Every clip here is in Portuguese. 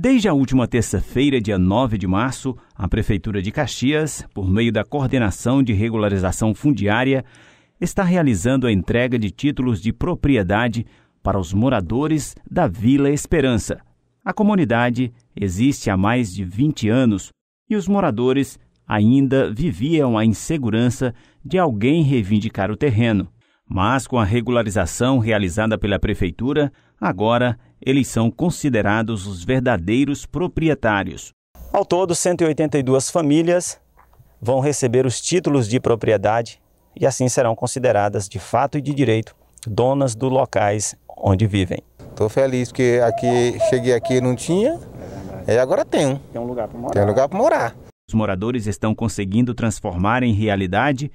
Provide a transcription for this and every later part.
Desde a última terça-feira, dia 9 de março, a Prefeitura de Caxias, por meio da Coordenação de Regularização Fundiária, está realizando a entrega de títulos de propriedade para os moradores da Vila Esperança. A comunidade existe há mais de 20 anos e os moradores ainda viviam a insegurança de alguém reivindicar o terreno. Mas com a regularização realizada pela Prefeitura, agora eles são considerados os verdadeiros proprietários. Ao todo, 182 famílias vão receber os títulos de propriedade e assim serão consideradas de fato e de direito donas dos locais onde vivem. Estou feliz porque aqui cheguei aqui não tinha, e agora Tem um lugar para morar. Tem um lugar para morar. Os moradores estão conseguindo transformar em realidade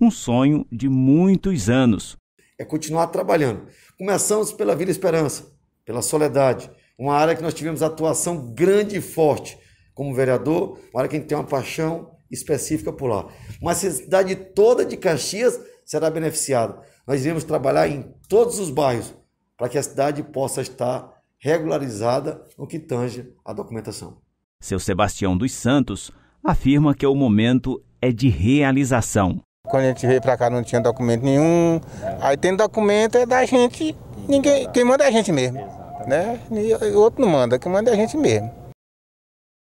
um sonho de muitos anos. É continuar trabalhando. Começamos pela Vila Esperança, pela Soledade, uma área que nós tivemos atuação grande e forte como vereador, uma área que a gente tem uma paixão específica por lá. Mas a cidade toda de Caxias será beneficiada. Nós iremos trabalhar em todos os bairros para que a cidade possa estar regularizada no que tange à documentação. Seu Sebastião dos Santos afirma que o momento é de realização. Quando a gente veio para cá não tinha documento nenhum. Aí tem documento é da gente Ninguém, quem manda é a gente mesmo. Exatamente. Né? E o outro não manda, quem manda é a gente mesmo.